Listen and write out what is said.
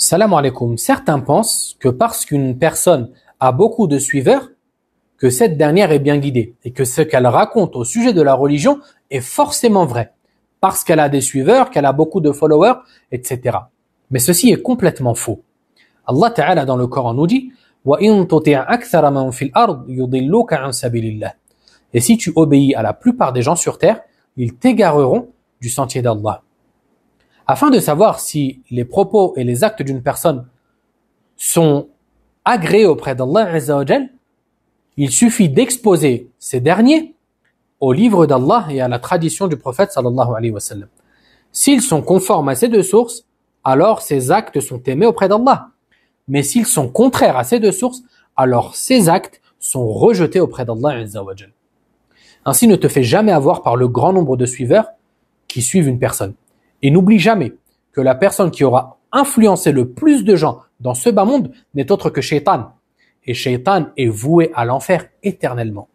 Salam alaikum. Certains pensent que parce qu'une personne a beaucoup de suiveurs, que cette dernière est bien guidée et que ce qu'elle raconte au sujet de la religion est forcément vrai. Parce qu'elle a des suiveurs, qu'elle a beaucoup de followers, etc. Mais ceci est complètement faux. Allah Ta'ala dans le Coran nous dit Et si tu obéis à la plupart des gens sur terre, ils t'égareront du sentier d'Allah afin de savoir si les propos et les actes d'une personne sont agréés auprès d'Allah il suffit d'exposer ces derniers au livre d'Allah et à la tradition du prophète sallallahu alayhi wa sallam. S'ils sont conformes à ces deux sources, alors ces actes sont aimés auprès d'Allah. Mais s'ils sont contraires à ces deux sources, alors ces actes sont rejetés auprès d'Allah Ainsi ne te fais jamais avoir par le grand nombre de suiveurs qui suivent une personne. Et n'oublie jamais que la personne qui aura influencé le plus de gens dans ce bas monde n'est autre que Shaitan. Et Shaitan est voué à l'enfer éternellement.